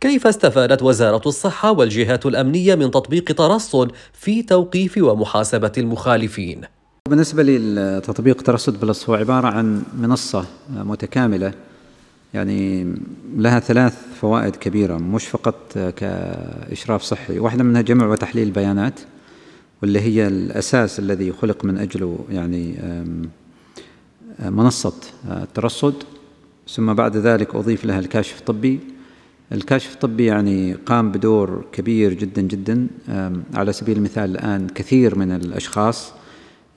كيف استفادت وزارة الصحة والجهات الأمنية من تطبيق ترصد في توقيف ومحاسبة المخالفين؟ بالنسبة لتطبيق ترصد بلس هو عبارة عن منصة متكاملة يعني لها ثلاث فوائد كبيرة مش فقط كإشراف صحي واحدة منها جمع وتحليل بيانات واللي هي الأساس الذي خلق من أجله يعني منصة الترصد ثم بعد ذلك أضيف لها الكاشف الطبي الكاشف الطبي يعني قام بدور كبير جدا جدا على سبيل المثال الآن كثير من الأشخاص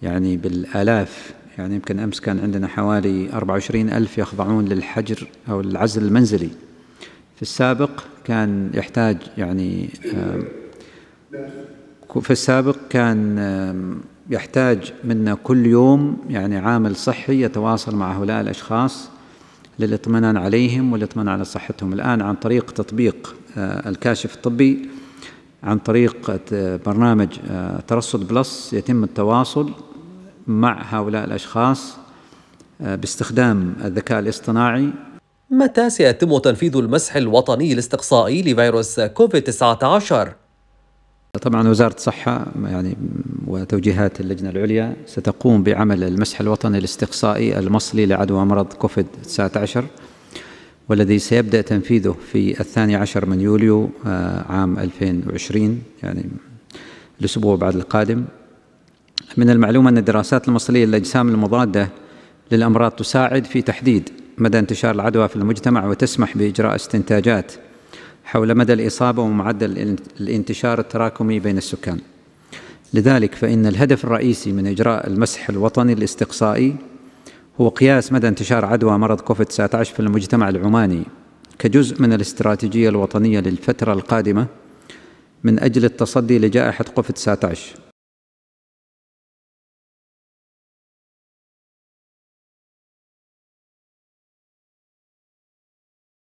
يعني بالآلاف يعني يمكن أمس كان عندنا حوالي 24 ألف يخضعون للحجر أو العزل المنزلي في السابق كان يحتاج يعني في السابق كان يحتاج منا كل يوم يعني عامل صحي يتواصل مع هؤلاء الأشخاص للاطمئنان عليهم والاطمئنان على صحتهم الآن عن طريق تطبيق آه، الكاشف الطبي عن طريق آه، برنامج آه، ترصد بلس يتم التواصل مع هؤلاء الأشخاص باستخدام الذكاء الاصطناعي متى سيتم تنفيذ المسح الوطني الاستقصائي لفيروس كوفيد 19 طبعا وزارة الصحة يعني وتوجيهات اللجنة العليا ستقوم بعمل المسح الوطني الاستقصائي المصلي لعدوى مرض كوفيد 19 والذي سيبدأ تنفيذه في الثاني عشر من يوليو آه، عام 2020 يعني الأسبوع بعد القادم من المعلومة أن الدراسات المصرية للأجسام المضادة للأمراض تساعد في تحديد مدى انتشار العدوى في المجتمع وتسمح بإجراء استنتاجات حول مدى الإصابة ومعدل الانتشار التراكمي بين السكان لذلك فإن الهدف الرئيسي من إجراء المسح الوطني الاستقصائي هو قياس مدى انتشار عدوى مرض كوفيد-19 في المجتمع العماني كجزء من الاستراتيجية الوطنية للفترة القادمة من أجل التصدي لجائحة كوفيد-19